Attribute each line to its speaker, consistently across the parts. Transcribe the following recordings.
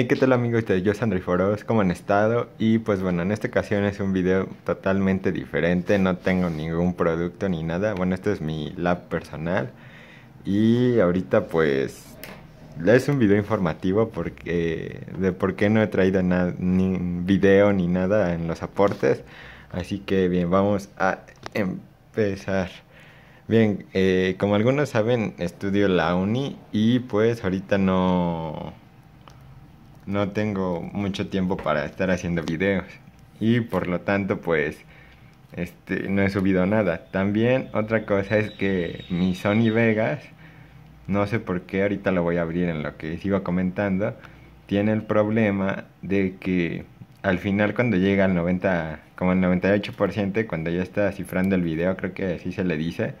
Speaker 1: Hey, ¿qué tal amigos? Este, yo soy André Foros, ¿cómo han estado? Y pues bueno, en esta ocasión es un video totalmente diferente, no tengo ningún producto ni nada. Bueno, este es mi lab personal y ahorita pues es un video informativo porque de por qué no he traído nada, ni video ni nada en los aportes. Así que bien, vamos a empezar. Bien, eh, como algunos saben, estudio la uni y pues ahorita no no tengo mucho tiempo para estar haciendo videos y por lo tanto pues este, no he subido nada. También otra cosa es que mi Sony Vegas, no sé por qué, ahorita lo voy a abrir en lo que sigo comentando, tiene el problema de que al final cuando llega al 90, como el 98%, cuando ya está cifrando el video, creo que así se le dice,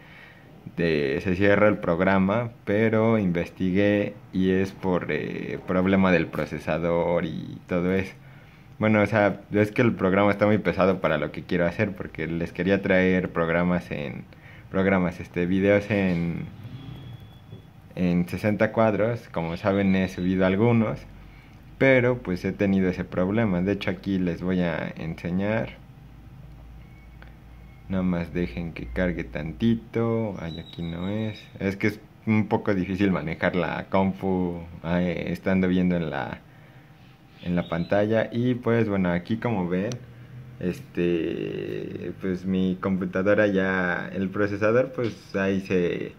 Speaker 1: se cierra el programa, pero investigué y es por eh, problema del procesador y todo eso. Bueno, o sea, es que el programa está muy pesado para lo que quiero hacer porque les quería traer programas en programas, este videos en en 60 cuadros, como saben he subido algunos, pero pues he tenido ese problema. De hecho, aquí les voy a enseñar nada más dejen que cargue tantito, ay aquí no es, es que es un poco difícil manejar la compu estando viendo en la en la pantalla y pues bueno aquí como ven este pues mi computadora ya el procesador pues ahí se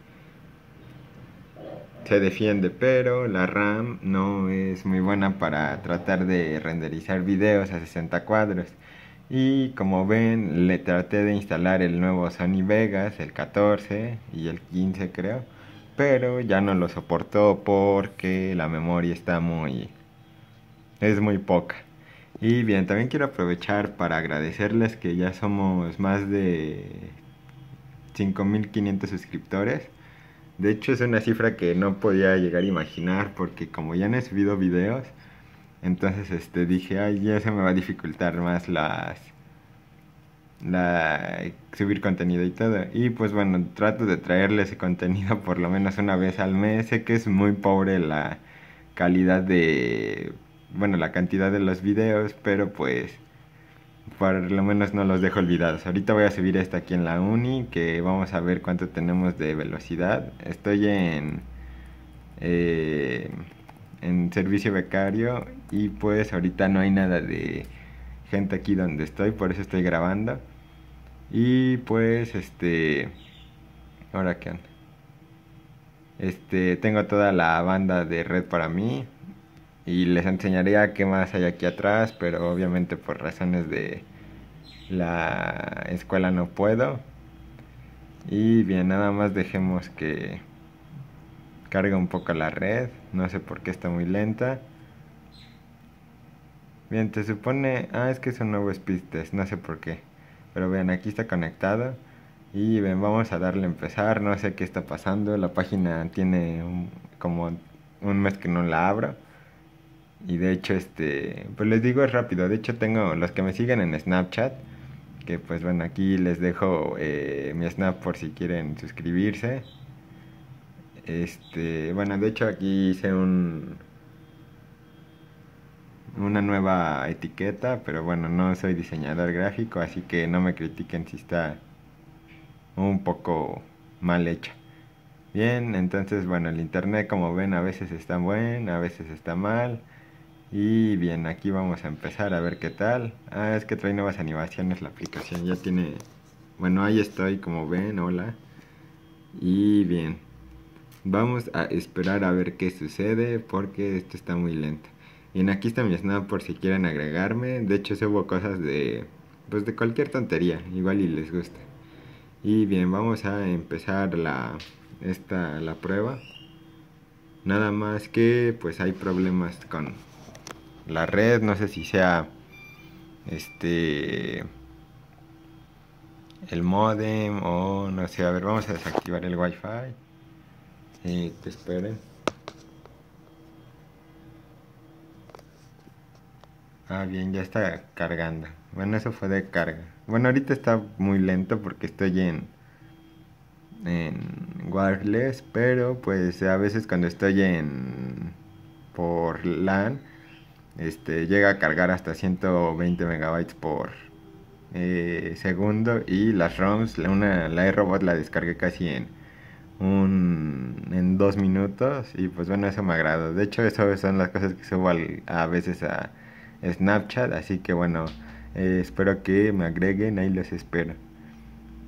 Speaker 1: se defiende pero la RAM no es muy buena para tratar de renderizar videos a 60 cuadros y como ven, le traté de instalar el nuevo Sony Vegas, el 14 y el 15 creo. Pero ya no lo soportó porque la memoria está muy... es muy poca. Y bien, también quiero aprovechar para agradecerles que ya somos más de 5.500 suscriptores. De hecho es una cifra que no podía llegar a imaginar porque como ya no he subido videos, entonces este, dije, ay, ya se me va a dificultar más las... subir contenido y todo. Y pues bueno, trato de traerle ese contenido por lo menos una vez al mes. Sé que es muy pobre la calidad de... Bueno, la cantidad de los videos, pero pues por lo menos no los dejo olvidados. Ahorita voy a subir esta aquí en la uni, que vamos a ver cuánto tenemos de velocidad. Estoy en... Eh, en servicio becario y pues ahorita no hay nada de gente aquí donde estoy, por eso estoy grabando. Y pues este ahora que Este, tengo toda la banda de red para mí y les enseñaría qué más hay aquí atrás, pero obviamente por razones de la escuela no puedo. Y bien, nada más dejemos que Carga un poco la red, no sé por qué está muy lenta. Bien, te supone... Ah, es que es un nuevo no sé por qué. Pero vean, aquí está conectado. Y ven, vamos a darle a empezar, no sé qué está pasando. La página tiene como un mes que no la abro. Y de hecho, este, pues les digo es rápido. De hecho, tengo los que me siguen en Snapchat. Que pues ven, aquí les dejo eh, mi Snap por si quieren suscribirse. Este, bueno, de hecho aquí hice un una nueva etiqueta, pero bueno, no soy diseñador gráfico, así que no me critiquen si está un poco mal hecha. Bien, entonces bueno, el internet como ven a veces está buen, a veces está mal. Y bien, aquí vamos a empezar a ver qué tal. Ah, es que trae nuevas animaciones la aplicación, ya tiene... Bueno, ahí estoy como ven, hola. Y bien, Vamos a esperar a ver qué sucede porque esto está muy lento. Y aquí está mi snap por si quieren agregarme. De hecho subo cosas de pues de cualquier tontería, igual y les gusta. Y bien, vamos a empezar la esta la prueba. Nada más que pues hay problemas con la red, no sé si sea este el modem o no sé, a ver, vamos a desactivar el wifi eh, esperen ah bien ya está cargando bueno eso fue de carga bueno ahorita está muy lento porque estoy en en wireless pero pues a veces cuando estoy en por LAN este llega a cargar hasta 120 megabytes por eh, segundo y las ROMs una la robot la descargué casi en un, en dos minutos y pues bueno, eso me agrada. De hecho, eso son las cosas que subo a veces a Snapchat, así que bueno, eh, espero que me agreguen, ahí los espero.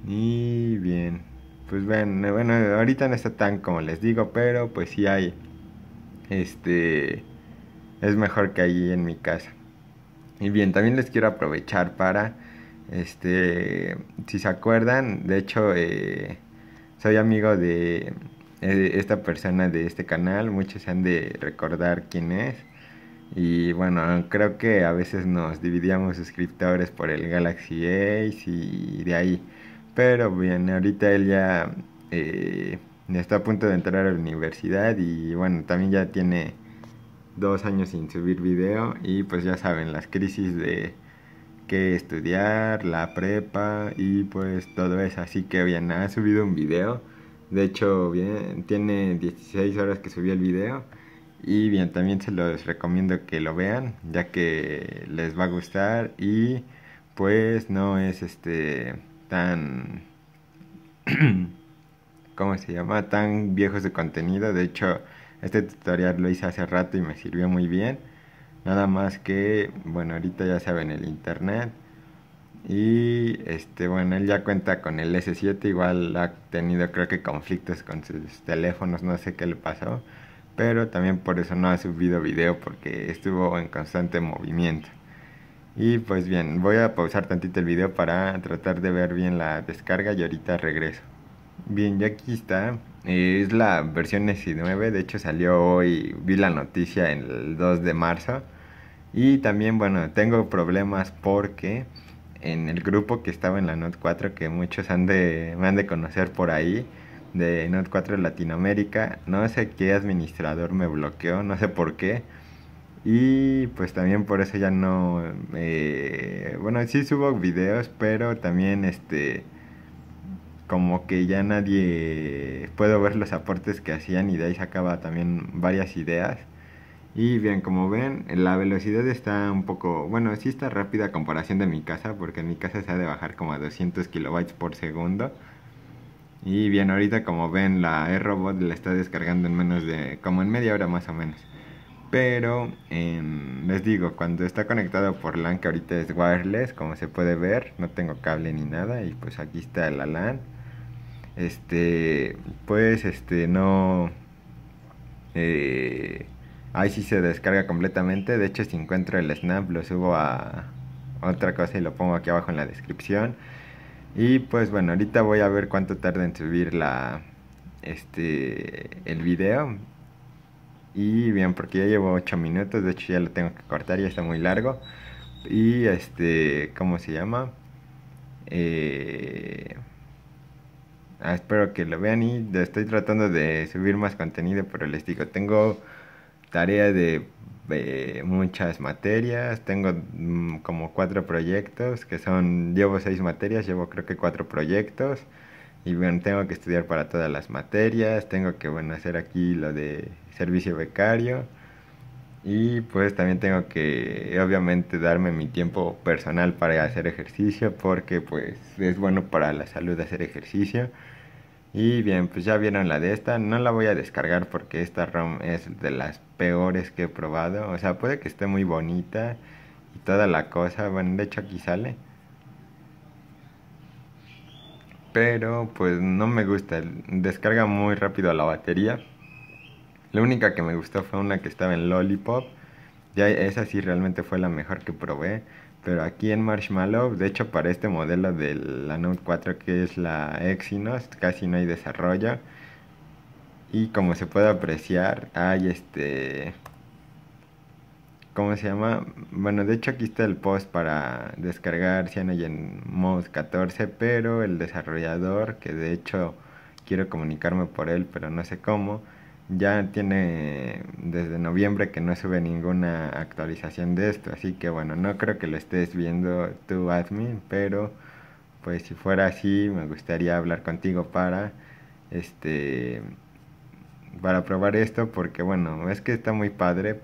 Speaker 1: Y bien, pues ven, bueno, ahorita no está tan como les digo, pero pues sí hay, este, es mejor que allí en mi casa. Y bien, también les quiero aprovechar para, este, si se acuerdan, de hecho, eh, soy amigo eh, de esta persona de este canal, muchos han de recordar quién es. Y bueno, creo que a veces nos dividíamos suscriptores por el Galaxy Ace y de ahí. Pero bien, ahorita él ya eh, está a punto de entrar a la universidad y bueno, también ya tiene dos años sin subir video y pues ya saben, las crisis de que estudiar, la prepa y pues todo eso. Así que bien, ha subido un video. De hecho, bien, tiene 16 horas que subí el video. Y bien, también se los recomiendo que lo vean, ya que les va a gustar y pues no es este tan... ¿Cómo se llama? Tan viejos de contenido. De hecho, este tutorial lo hice hace rato y me sirvió muy bien. Nada más que, bueno, ahorita ya saben el internet. Y este, bueno, él ya cuenta con el S7, igual ha tenido creo que conflictos con sus teléfonos, no sé qué le pasó, pero también por eso no ha subido video porque estuvo en constante movimiento. Y pues bien, voy a pausar tantito el video para tratar de ver bien la descarga y ahorita regreso. Bien, ya aquí está. Es la versión 19, de hecho salió hoy, vi la noticia el 2 de marzo. Y también, bueno, tengo problemas porque en el grupo que estaba en la Note 4, que muchos han de, me han de conocer por ahí, de Note 4 Latinoamérica, no sé qué administrador me bloqueó, no sé por qué. Y pues también por eso ya no... Eh, bueno, sí subo videos, pero también este como que ya nadie puedo ver los aportes que hacían y de ahí sacaba también varias ideas. Y bien, como ven, la velocidad está un poco, bueno, sí está rápida comparación de mi casa, porque en mi casa se ha de bajar como a 200 kilobytes por segundo. Y bien, ahorita como ven, la robot la está descargando en menos de, como en media hora más o menos. Pero, em, les digo, cuando está conectado por LAN, que ahorita es wireless, como se puede ver, no tengo cable ni nada, y pues aquí está la LAN este, pues, este, no, eh, ahí sí se descarga completamente, de hecho si encuentro el snap lo subo a otra cosa y lo pongo aquí abajo en la descripción. Y pues bueno, ahorita voy a ver cuánto tarda en subir la este el video. Y bien, porque ya llevo 8 minutos, de hecho ya lo tengo que cortar, ya está muy largo. Y este, ¿cómo se llama? Eh, Ah, espero que lo vean y estoy tratando de subir más contenido, pero les digo, tengo tarea de muchas materias, tengo mm, como cuatro proyectos, que son, llevo seis materias, llevo creo que cuatro proyectos, y bueno, tengo que estudiar para todas las materias, tengo que, bueno, hacer aquí lo de servicio becario y pues también tengo que obviamente darme mi tiempo personal para hacer ejercicio porque pues es bueno para la salud hacer ejercicio. Y bien, pues ya vieron la de esta, no la voy a descargar porque esta ROM es de las peores que he probado. O sea, puede que esté muy bonita y toda la cosa, bueno, de hecho aquí sale. Pero pues no me gusta, descarga muy rápido la batería la única que me gustó fue una que estaba en Lollipop. Ya esa sí realmente fue la mejor que probé. Pero aquí en Marshmallow, de hecho para este modelo de la Note 4 que es la Exynos, casi no hay desarrollo. Y como se puede apreciar, hay este... ¿Cómo se llama? Bueno, de hecho aquí está el post para descargar en Mode 14, pero el desarrollador, que de hecho quiero comunicarme por él, pero no sé cómo, ya tiene desde noviembre que no sube ninguna actualización de esto, así que bueno, no creo que lo estés viendo tú admin, pero pues si fuera así me gustaría hablar contigo para este para probar esto porque bueno, es que está muy padre,